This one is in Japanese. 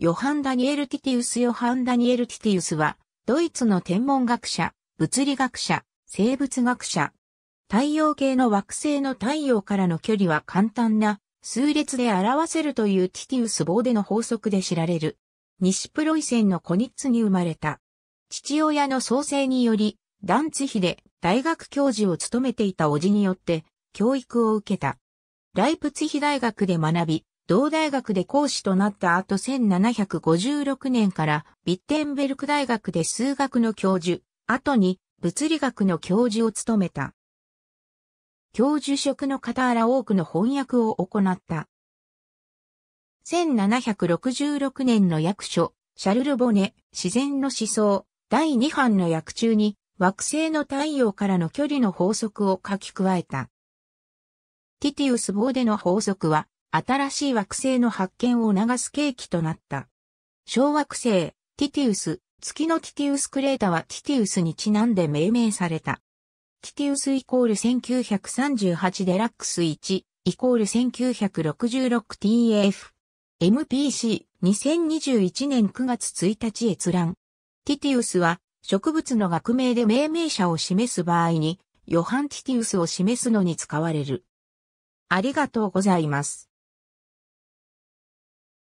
ヨハン・ダニエル・ティティウス・ヨハン・ダニエル・ティティウスは、ドイツの天文学者、物理学者、生物学者。太陽系の惑星の太陽からの距離は簡単な数列で表せるというティティウス・ボーデの法則で知られる。西プロイセンのコニッツに生まれた。父親の創生により、ダンツヒで大学教授を務めていた叔父によって教育を受けた。ライプツヒ大学で学び、同大学で講師となった後1756年からビッテンベルク大学で数学の教授、後に物理学の教授を務めた。教授職の傍ら多くの翻訳を行った。1766年の役所、シャルル・ボネ、自然の思想、第2版の役中に、惑星の太陽からの距離の法則を書き加えた。ティティウス・ボーデの法則は、新しい惑星の発見を促す契機となった。小惑星、ティティウス、月のティティウスクレータはティティウスにちなんで命名された。ティティウスイコール1938デラックス1、イコール 1966TF a。MPC、2021年9月1日閲覧。ティティウスは、植物の学名で命名者を示す場合に、ヨハンティティウスを示すのに使われる。ありがとうございます。